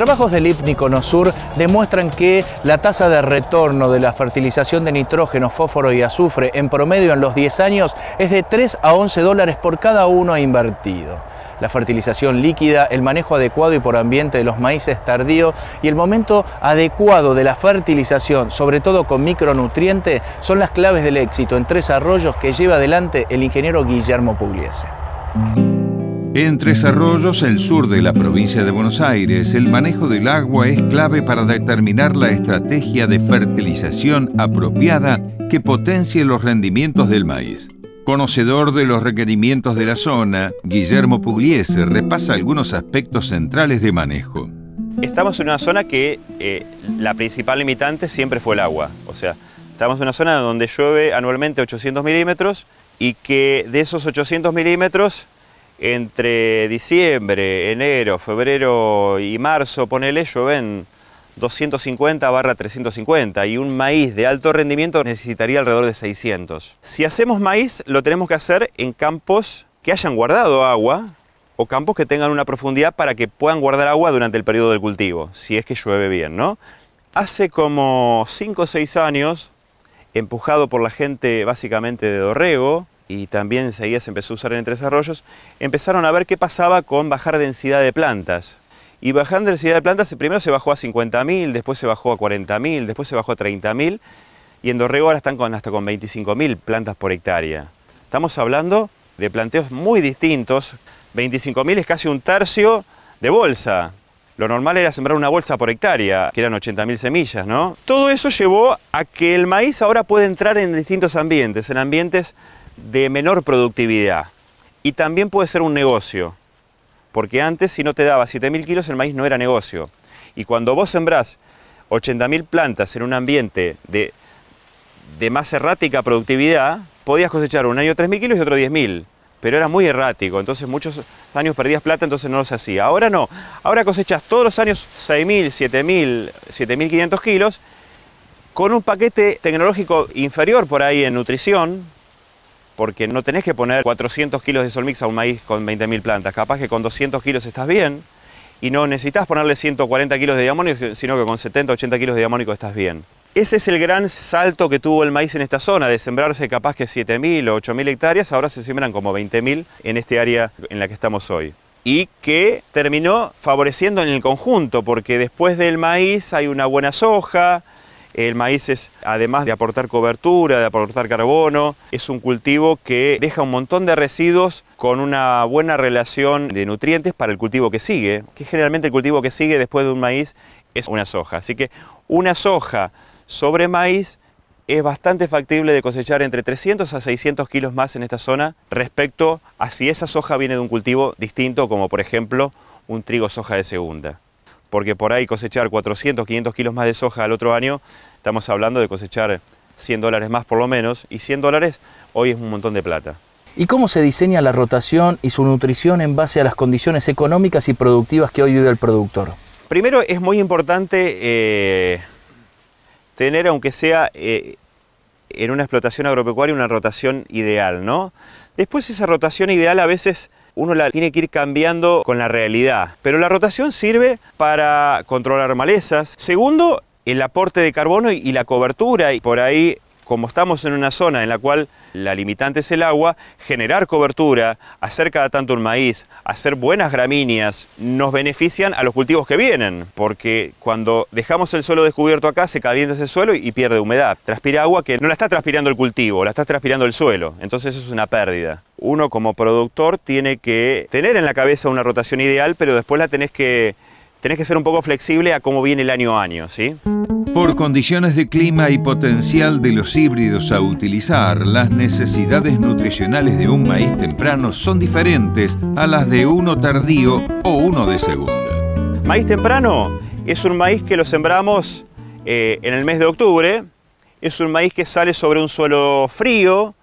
trabajos del IPNICONOSUR demuestran que la tasa de retorno de la fertilización de nitrógeno, fósforo y azufre en promedio en los 10 años es de 3 a 11 dólares por cada uno invertido. La fertilización líquida, el manejo adecuado y por ambiente de los maíces tardíos y el momento adecuado de la fertilización, sobre todo con micronutrientes, son las claves del éxito en tres arroyos que lleva adelante el ingeniero Guillermo Pugliese. Entre Tres Arroyos, el sur de la provincia de Buenos Aires, el manejo del agua es clave para determinar la estrategia de fertilización apropiada que potencie los rendimientos del maíz. Conocedor de los requerimientos de la zona, Guillermo Pugliese repasa algunos aspectos centrales de manejo. Estamos en una zona que eh, la principal limitante siempre fue el agua. O sea, estamos en una zona donde llueve anualmente 800 milímetros y que de esos 800 milímetros entre diciembre, enero, febrero y marzo, ponele, llueven 250 barra 350 y un maíz de alto rendimiento necesitaría alrededor de 600. Si hacemos maíz, lo tenemos que hacer en campos que hayan guardado agua o campos que tengan una profundidad para que puedan guardar agua durante el periodo del cultivo, si es que llueve bien, ¿no? Hace como 5 o 6 años, empujado por la gente básicamente de Dorrego, y también enseguida se empezó a usar en Tres Arroyos, empezaron a ver qué pasaba con bajar densidad de plantas. Y bajando densidad de plantas, primero se bajó a 50.000, después se bajó a 40.000, después se bajó a 30.000, y en Dorrego ahora están con, hasta con 25.000 plantas por hectárea. Estamos hablando de planteos muy distintos. 25.000 es casi un tercio de bolsa. Lo normal era sembrar una bolsa por hectárea, que eran 80.000 semillas, ¿no? Todo eso llevó a que el maíz ahora puede entrar en distintos ambientes, en ambientes de menor productividad y también puede ser un negocio, porque antes si no te daba 7.000 kilos el maíz no era negocio. Y cuando vos sembrás 80.000 plantas en un ambiente de, de, más errática productividad, podías cosechar un año 3.000 kilos y otro 10.000, pero era muy errático, entonces muchos años perdías plata, entonces no se hacía. Ahora no, ahora cosechas todos los años 6.000, 7.000, 7.500 kilos, con un paquete tecnológico inferior por ahí en nutrición, porque no tenés que poner 400 kilos de Solmix a un maíz con 20.000 plantas. Capaz que con 200 kilos estás bien y no necesitas ponerle 140 kilos de diamónico, sino que con 70, 80 kilos de diamónico estás bien. Ese es el gran salto que tuvo el maíz en esta zona, de sembrarse capaz que 7.000 o 8.000 hectáreas, ahora se siembran como 20.000 en este área en la que estamos hoy. Y que terminó favoreciendo en el conjunto, porque después del maíz hay una buena soja, el maíz es, además de aportar cobertura, de aportar carbono, es un cultivo que deja un montón de residuos con una buena relación de nutrientes para el cultivo que sigue, que generalmente el cultivo que sigue después de un maíz es una soja. Así que una soja sobre maíz es bastante factible de cosechar entre 300 a 600 kilos más en esta zona respecto a si esa soja viene de un cultivo distinto, como por ejemplo un trigo soja de segunda porque por ahí cosechar 400, 500 kilos más de soja al otro año, estamos hablando de cosechar 100 dólares más por lo menos, y 100 dólares hoy es un montón de plata. ¿Y cómo se diseña la rotación y su nutrición en base a las condiciones económicas y productivas que hoy vive el productor? Primero es muy importante eh, tener, aunque sea eh, en una explotación agropecuaria, una rotación ideal, ¿no? Después esa rotación ideal a veces uno la tiene que ir cambiando con la realidad. Pero la rotación sirve para controlar malezas. Segundo, el aporte de carbono y, la cobertura. Y por ahí como estamos en una zona en la cual la limitante es el agua, generar cobertura, hacer cada tanto un maíz, hacer buenas gramíneas, nos benefician a los cultivos que vienen, porque cuando dejamos el suelo descubierto acá, se calienta ese suelo y pierde humedad. Transpira agua que no la está transpirando el cultivo, la está transpirando el suelo, entonces eso es una pérdida. Uno como productor tiene que tener en la cabeza una rotación ideal, pero después la tenés que, tenés que ser un poco flexible a cómo viene el año a año, ¿sí? Por condiciones de clima y potencial de los híbridos a utilizar, las necesidades nutricionales de un maíz temprano son diferentes a las de uno tardío o uno de segunda. Maíz temprano es un maíz que lo sembramos eh, en el mes de octubre, es un maíz que sale sobre un suelo frío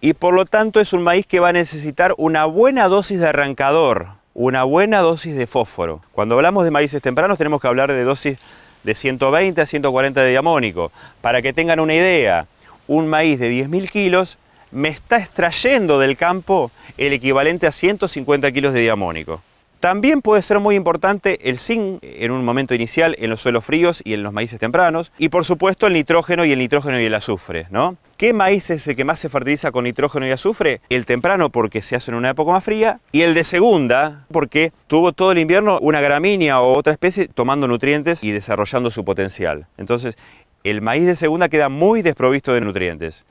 y por lo tanto es un maíz que va a necesitar una buena dosis de arrancador, una buena dosis de fósforo. Cuando hablamos de maíces tempranos tenemos que hablar de dosis de 120 a 140 de diamónico. Para que tengan una idea, un maíz de 10.000 kilos me está extrayendo del campo el equivalente a 150 kilos de diamónico. También puede ser muy importante el zinc en un momento inicial en los suelos fríos y en los maíces tempranos. Y por supuesto el nitrógeno y el nitrógeno y el azufre, ¿no? ¿Qué maíz es el que más se fertiliza con nitrógeno y azufre? El temprano porque se hace en una época más fría y el de segunda porque tuvo todo el invierno una gramínea o otra especie tomando nutrientes y desarrollando su potencial. Entonces, el maíz de segunda queda muy desprovisto de nutrientes.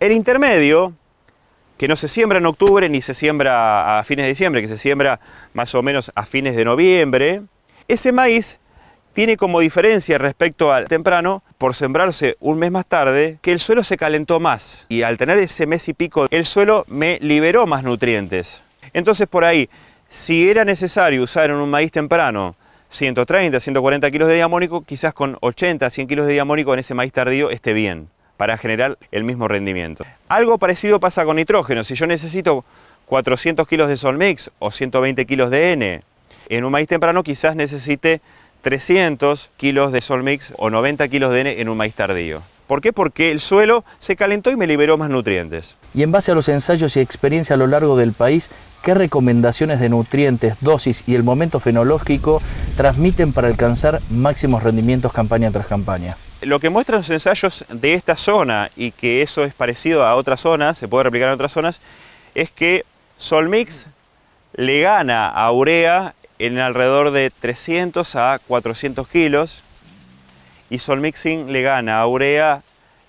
El intermedio que no se siembra en octubre ni se siembra a fines de diciembre, que se siembra más o menos a fines de noviembre. Ese maíz tiene como diferencia respecto al temprano, por sembrarse un mes más tarde, que el suelo se calentó más y al tener ese mes y pico, el suelo me liberó más nutrientes. Entonces por ahí, si era necesario usar en un maíz temprano 130, 140 kilos de diamónico, quizás con 80, 100 kilos de diamónico en ese maíz tardío esté bien para generar el mismo rendimiento. Algo parecido pasa con nitrógeno. Si yo necesito 400 kilos de sol mix o 120 kilos de N, en un maíz temprano quizás necesite 300 kilos de sol mix o 90 kilos de N en un maíz tardío. ¿Por qué? Porque el suelo se calentó y me liberó más nutrientes. Y en base a los ensayos y experiencia a lo largo del país, ¿qué recomendaciones de nutrientes, dosis y el momento fenológico transmiten para alcanzar máximos rendimientos campaña tras campaña? lo que muestran los ensayos de esta zona y que eso es parecido a otras zonas, se puede replicar en otras zonas, es que Solmix le gana a Urea en alrededor de 300 a 400 kilos y Solmixing le gana a Urea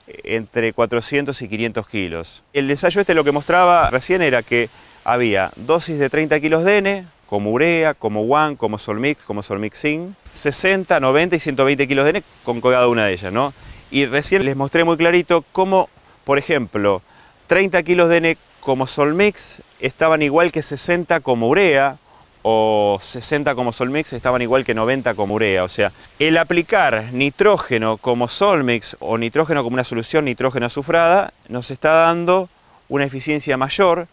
eh, entre 400 y 500 kilos. El ensayo este lo que mostraba recién era que había dosis de 30 kilos de N, como Urea, como WAN, como Solmix, como Solmixin, 60, 90 y 120 kilos de N con cada una de ellas, ¿no? Y recién les mostré muy clarito cómo, por ejemplo, 30 kilos de N como Solmix estaban igual que 60 como urea o 60 como Solmix estaban igual que 90 como urea. O sea, el aplicar nitrógeno como Solmix o nitrógeno como una solución nitrógeno azufrada nos está dando una eficiencia mayor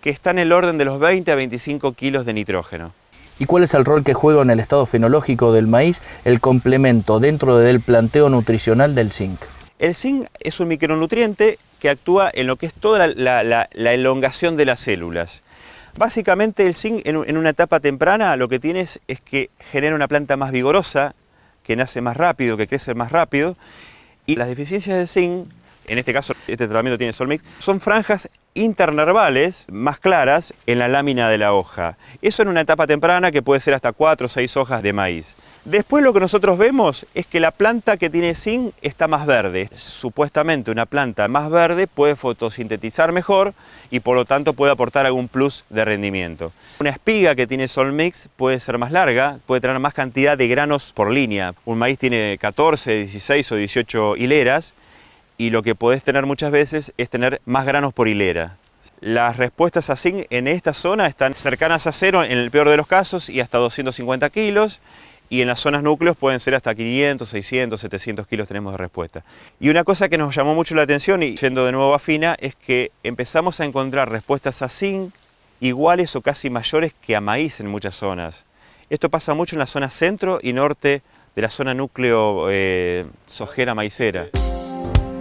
que está en el orden de los 20 a 25 kilos de nitrógeno. ¿Y cuál es el rol que juega en el estado fenológico del maíz el complemento dentro del planteo nutricional del zinc? El zinc es un micronutriente que actúa en lo que es toda la, elongación de las células. Básicamente el zinc en, una etapa temprana lo que tiene es, es que genera una planta más vigorosa, que nace más rápido, que crece más rápido, y las deficiencias de zinc en este caso este tratamiento tiene Solmix, son franjas internervales más claras en la lámina de la hoja. Eso en una etapa temprana que puede ser hasta 4 o 6 hojas de maíz. Después lo que nosotros vemos es que la planta que tiene zinc está más verde. Supuestamente una planta más verde puede fotosintetizar mejor y por lo tanto puede aportar algún plus de rendimiento. Una espiga que tiene Solmix puede ser más larga, puede tener más cantidad de granos por línea. Un maíz tiene 14, 16 o 18 hileras y lo que podés tener muchas veces es tener más granos por hilera. Las respuestas a zinc en esta zona están cercanas a cero en el peor de los casos y hasta 250 kilos y en las zonas núcleos pueden ser hasta 500, 600, 700 kilos tenemos de respuesta. Y una cosa que nos llamó mucho la atención, y yendo de nuevo a Fina, es que empezamos a encontrar respuestas a zinc iguales o casi mayores que a maíz en muchas zonas. Esto pasa mucho en la zona centro y norte de la zona núcleo eh, sojera maicera.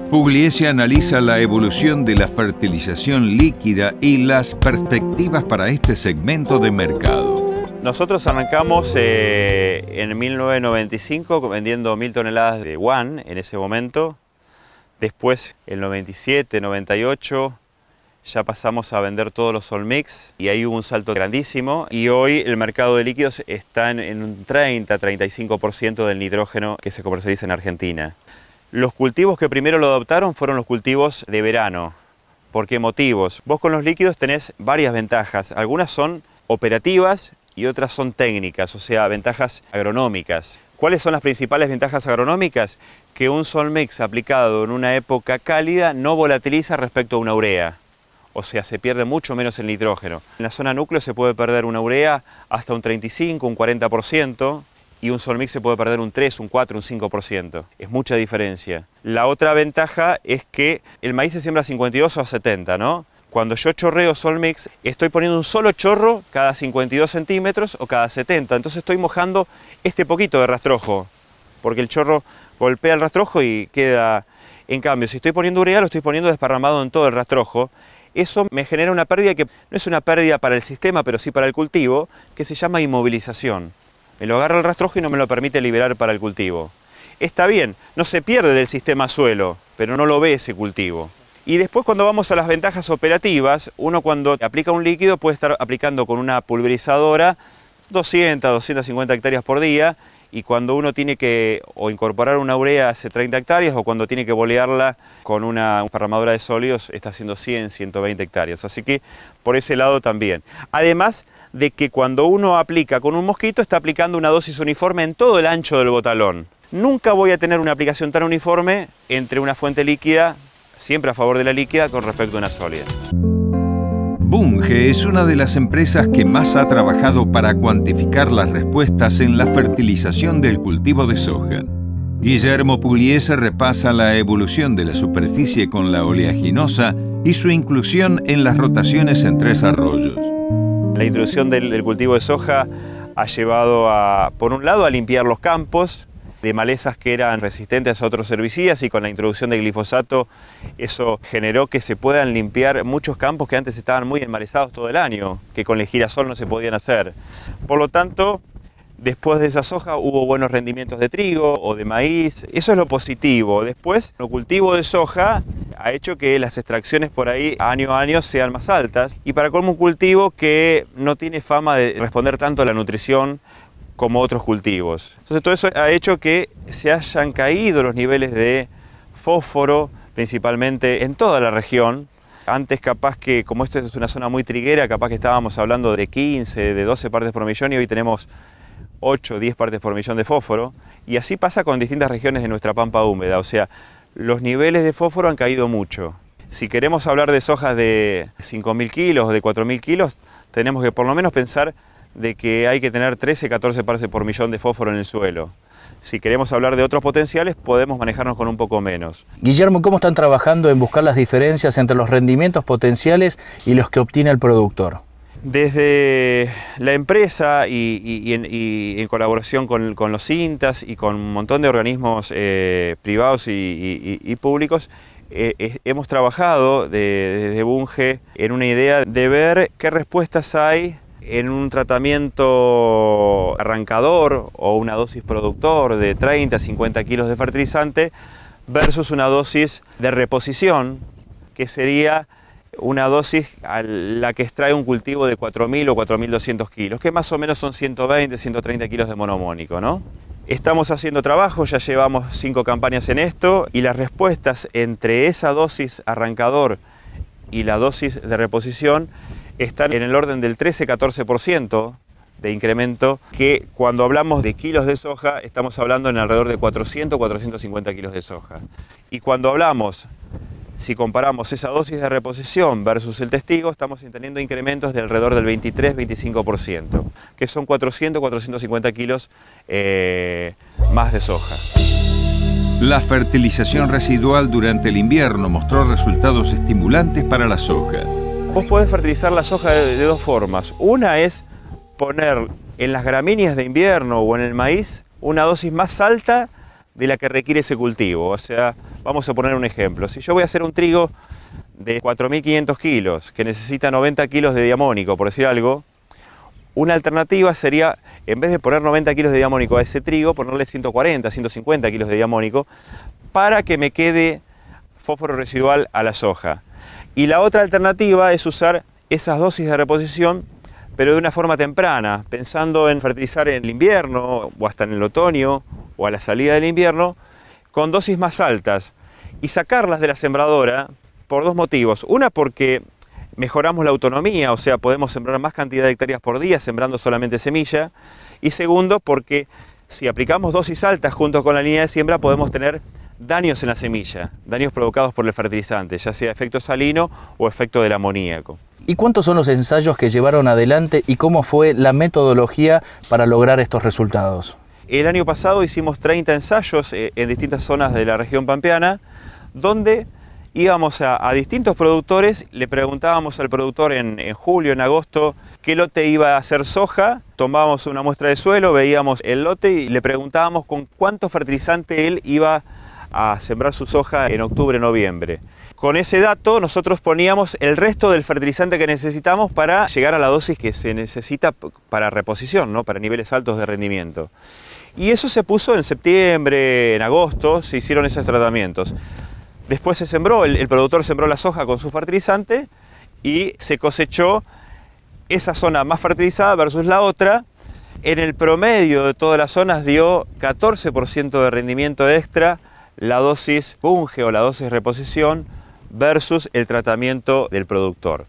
Pugliese analiza la evolución de la fertilización líquida y las perspectivas para este segmento de mercado. Nosotros arrancamos eh, en 1995 vendiendo mil toneladas de guan en ese momento. Después, en 97, 98, ya pasamos a vender todos los Solmix y ahí hubo un salto grandísimo y hoy el mercado de líquidos está en, en un 30-35% del nitrógeno que se comercializa en Argentina. Los cultivos que primero lo adoptaron fueron los cultivos de verano. ¿Por qué motivos? Vos con los líquidos tenés varias ventajas. Algunas son operativas y otras son técnicas, o sea, ventajas agronómicas. ¿Cuáles son las principales ventajas agronómicas? Que un solmex aplicado en una época cálida no volatiliza respecto a una urea, o sea, se pierde mucho menos el nitrógeno. En la zona núcleo se puede perder una urea hasta un 35, un 40%, y un Solmix se puede perder un 3, un 4, un 5%. Es mucha diferencia. La otra ventaja es que el maíz se siembra a 52 o a 70, ¿no? Cuando yo chorreo Solmix, estoy poniendo un solo chorro cada 52 centímetros o cada 70. Entonces estoy mojando este poquito de rastrojo, porque el chorro golpea el rastrojo y queda... En cambio, si estoy poniendo urea, lo estoy poniendo desparramado en todo el rastrojo. Eso me genera una pérdida que no es una pérdida para el sistema, pero sí para el cultivo, que se llama inmovilización. Me lo agarra el rastrojo y no me lo permite liberar para el cultivo. Está bien, no se pierde del sistema suelo, pero no lo ve ese cultivo. Y después cuando vamos a las ventajas operativas, uno cuando aplica un líquido puede estar aplicando con una pulverizadora 200, 250 hectáreas por día y cuando uno tiene que o incorporar una urea hace 30 hectáreas o cuando tiene que bolearla con una esparramadora de sólidos está haciendo 100, 120 hectáreas. Así que por ese lado también. Además de que cuando uno aplica con un mosquito está aplicando una dosis uniforme en todo el ancho del botalón. Nunca voy a tener una aplicación tan uniforme entre una fuente líquida, siempre a favor de la líquida, con respecto a una sólida. Bunge es una de las empresas que más ha trabajado para cuantificar las respuestas en la fertilización del cultivo de soja. Guillermo Pugliese repasa la evolución de la superficie con la oleaginosa y su inclusión en las rotaciones en tres arroyos. La introducción del, cultivo de soja ha llevado a, por un lado, a limpiar los campos de malezas que eran resistentes a otros herbicidas y con la introducción del glifosato eso generó que se puedan limpiar muchos campos que antes estaban muy enmalezados todo el año, que con el girasol no se podían hacer. Por lo tanto, Después de esa soja hubo buenos rendimientos de trigo o de maíz. Eso es lo positivo. Después, el cultivo de soja ha hecho que las extracciones por ahí año a año sean más altas. Y para colmo un cultivo que no tiene fama de responder tanto a la nutrición como otros cultivos. Entonces todo eso ha hecho que se hayan caído los niveles de fósforo, principalmente en toda la región. Antes capaz que, como esta es una zona muy triguera, capaz que estábamos hablando de 15, de 12 partes por millón y hoy tenemos 8 o 10 partes por millón de fósforo, y así pasa con distintas regiones de nuestra pampa húmeda, o sea, los niveles de fósforo han caído mucho. Si queremos hablar de sojas de 5.000 kilos o de 4.000 kilos, tenemos que por lo menos pensar de que hay que tener 13, 14 partes por millón de fósforo en el suelo. Si queremos hablar de otros potenciales, podemos manejarnos con un poco menos. Guillermo, ¿cómo están trabajando en buscar las diferencias entre los rendimientos potenciales y los que obtiene el productor? Desde la empresa y, en, colaboración con, los Cintas y con un montón de organismos eh, privados y, públicos, eh, hemos trabajado desde Bunge en una idea de ver qué respuestas hay en un tratamiento arrancador o una dosis productor de 30 50 kilos de fertilizante versus una dosis de reposición que sería una dosis a la que extrae un cultivo de 4.000 o 4.200 kilos, que más o menos son 120, 130 kilos de monomónico, ¿no? Estamos haciendo trabajo, ya llevamos cinco campañas en esto y las respuestas entre esa dosis arrancador y la dosis de reposición están en el orden del 13-14% de incremento, que cuando hablamos de kilos de soja estamos hablando en alrededor de 400-450 kilos de soja. Y cuando hablamos si comparamos esa dosis de reposición versus el testigo, estamos teniendo incrementos de alrededor del 23-25%, que son 400-450 kilos eh, más de soja. La fertilización residual durante el invierno mostró resultados estimulantes para la soja. Vos podés fertilizar la soja de, de dos formas. Una es poner en las gramíneas de invierno o en el maíz una dosis más alta de la que requiere ese cultivo. O sea, vamos a poner un ejemplo. Si yo voy a hacer un trigo de 4.500 kilos, que necesita 90 kilos de diamónico, por decir algo, una alternativa sería, en vez de poner 90 kilos de diamónico a ese trigo, ponerle 140, 150 kilos de diamónico, para que me quede fósforo residual a la soja. Y la otra alternativa es usar esas dosis de reposición pero de una forma temprana, pensando en fertilizar en el invierno o hasta en el otoño o a la salida del invierno, con dosis más altas y sacarlas de la sembradora por dos motivos. Una porque mejoramos la autonomía, o sea, podemos sembrar más cantidad de hectáreas por día sembrando solamente semilla. Y segundo porque si aplicamos dosis altas junto con la línea de siembra podemos tener daños en la semilla, daños provocados por el fertilizante, ya sea efecto salino o efecto del amoníaco. ¿Y cuántos son los ensayos que llevaron adelante y cómo fue la metodología para lograr estos resultados? El año pasado hicimos 30 ensayos eh, en distintas zonas de la región pampeana, donde íbamos a, distintos productores, le preguntábamos al productor en, julio, en agosto, qué lote iba a hacer soja, tomábamos una muestra de suelo, veíamos el lote y le preguntábamos con cuánto fertilizante él iba a a sembrar su soja en octubre, noviembre. Con ese dato nosotros poníamos el resto del fertilizante que necesitamos para llegar a la dosis que se necesita para reposición, ¿no? para niveles altos de rendimiento. Y eso se puso en septiembre, en agosto, se hicieron esos tratamientos. Después se sembró, el, el productor sembró la soja con su fertilizante y se cosechó esa zona más fertilizada versus la otra. En el promedio de todas las zonas dio 14% de rendimiento extra la dosis punge o la dosis reposición versus el tratamiento del productor.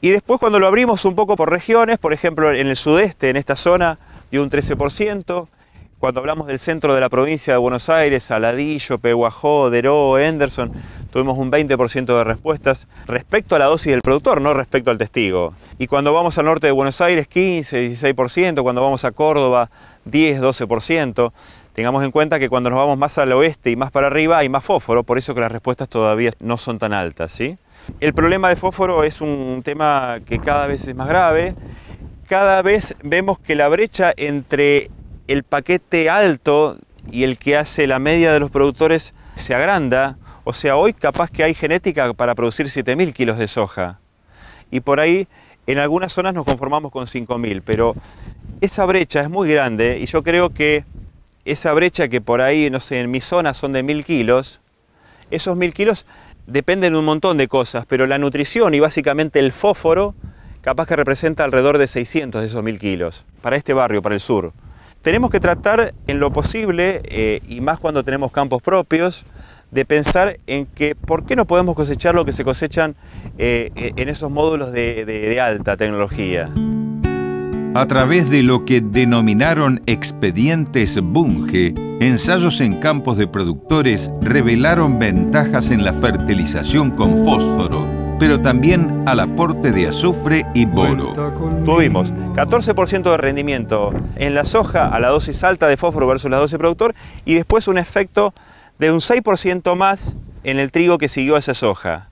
Y después cuando lo abrimos un poco por regiones, por ejemplo en el sudeste, en esta zona, dio un 13%, cuando hablamos del centro de la provincia de Buenos Aires, Saladillo, Peguajó, Deró, Henderson, tuvimos un 20% de respuestas respecto a la dosis del productor, no respecto al testigo. Y cuando vamos al norte de Buenos Aires, 15, 16%, cuando vamos a Córdoba, 10, 12%. Tengamos en cuenta que cuando nos vamos más al oeste y más para arriba hay más fósforo, por eso que las respuestas todavía no son tan altas. ¿sí? El problema de fósforo es un tema que cada vez es más grave. Cada vez vemos que la brecha entre el paquete alto y el que hace la media de los productores se agranda. O sea, hoy capaz que hay genética para producir 7.000 kilos de soja. Y por ahí, en algunas zonas nos conformamos con 5.000, pero esa brecha es muy grande y yo creo que esa brecha que por ahí, no sé, en mi zona son de mil kilos, esos mil kilos dependen de un montón de cosas, pero la nutrición y básicamente el fósforo capaz que representa alrededor de 600 de esos mil kilos, para este barrio, para el sur. Tenemos que tratar en lo posible, eh, y más cuando tenemos campos propios, de pensar en que por qué no podemos cosechar lo que se cosechan eh, en esos módulos de alta tecnología a través de lo que denominaron expedientes Bunge, ensayos en campos de productores revelaron ventajas en la fertilización con fósforo, pero también al aporte de azufre y boro. Tuvimos 14% de rendimiento en la soja a la dosis alta de fósforo versus la dosis productor y después un efecto de un 6% más en el trigo que siguió a esa soja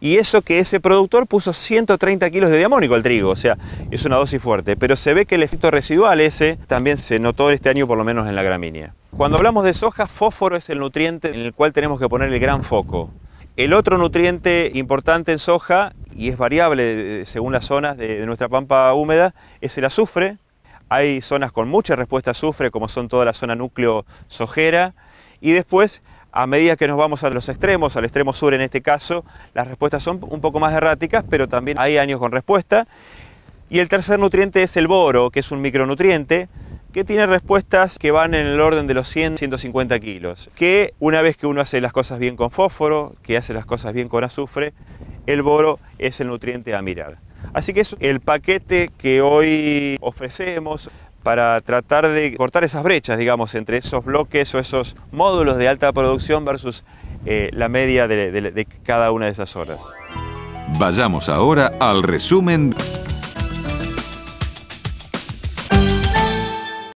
y eso que ese productor puso 130 kilos de diamónico al trigo, o sea, es una dosis fuerte, pero se ve que el efecto residual ese también se notó este año por lo menos en la gramínea. Cuando hablamos de soja, fósforo es el nutriente en el cual tenemos que poner el gran foco. El otro nutriente importante en soja, y es variable eh, según las zonas de nuestra pampa húmeda, es el azufre. Hay zonas con mucha respuesta a azufre, como son toda la zona núcleo sojera, y después a medida que nos vamos a los extremos, al extremo sur en este caso, las respuestas son un poco más erráticas, pero también hay años con respuesta. Y el tercer nutriente es el boro, que es un micronutriente que tiene respuestas que van en el orden de los 100-150 kilos. Que una vez que uno hace las cosas bien con fósforo, que hace las cosas bien con azufre, el boro es el nutriente a mirar. Así que es el paquete que hoy ofrecemos para tratar de cortar esas brechas, digamos, entre esos bloques o esos módulos de alta producción versus eh, la media de, de cada una de esas horas. Vayamos ahora al resumen